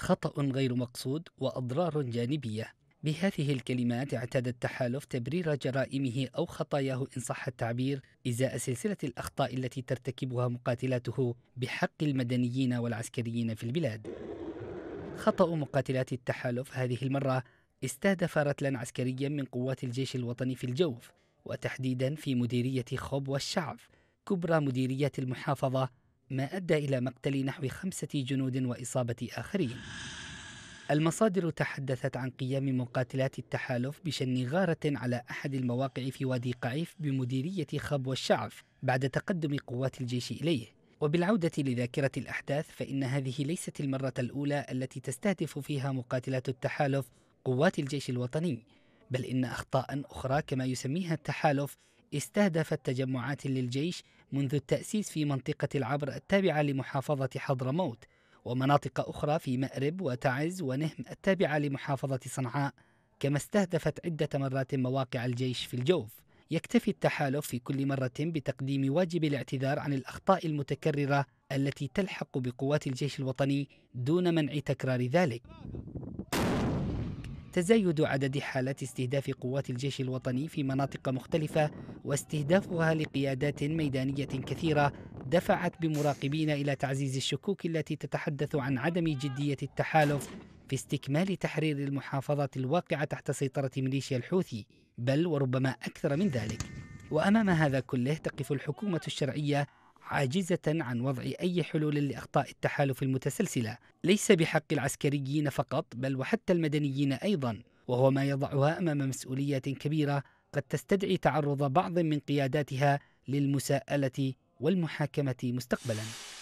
خطأ غير مقصود وأضرار جانبية بهذه الكلمات اعتاد التحالف تبرير جرائمه أو خطاياه إن صح التعبير إزاء سلسلة الأخطاء التي ترتكبها مقاتلاته بحق المدنيين والعسكريين في البلاد خطأ مقاتلات التحالف هذه المرة استهدف رتلا عسكريا من قوات الجيش الوطني في الجوف وتحديدا في مديرية خوب والشعب كبرى مديريات المحافظة ما أدى إلى مقتل نحو خمسة جنود وإصابة آخرين المصادر تحدثت عن قيام مقاتلات التحالف بشن غارة على أحد المواقع في وادي قعيف بمديرية خب الشعف بعد تقدم قوات الجيش إليه وبالعودة لذاكرة الأحداث فإن هذه ليست المرة الأولى التي تستهدف فيها مقاتلات التحالف قوات الجيش الوطني بل إن أخطاء أخرى كما يسميها التحالف استهدفت تجمعات للجيش منذ التأسيس في منطقة العبر التابعة لمحافظة حضرموت ومناطق أخرى في مأرب وتعز ونهم التابعة لمحافظة صنعاء كما استهدفت عدة مرات مواقع الجيش في الجوف يكتفي التحالف في كل مرة بتقديم واجب الاعتذار عن الأخطاء المتكررة التي تلحق بقوات الجيش الوطني دون منع تكرار ذلك تزايد عدد حالات استهداف قوات الجيش الوطني في مناطق مختلفة واستهدافها لقيادات ميدانية كثيرة دفعت بمراقبين إلى تعزيز الشكوك التي تتحدث عن عدم جدية التحالف في استكمال تحرير المحافظات الواقعة تحت سيطرة ميليشيا الحوثي بل وربما أكثر من ذلك وأمام هذا كله تقف الحكومة الشرعية عاجزة عن وضع أي حلول لأخطاء التحالف المتسلسلة ليس بحق العسكريين فقط بل وحتى المدنيين أيضا وهو ما يضعها أمام مسؤوليات كبيرة قد تستدعي تعرض بعض من قياداتها للمساءلة والمحاكمة مستقبلا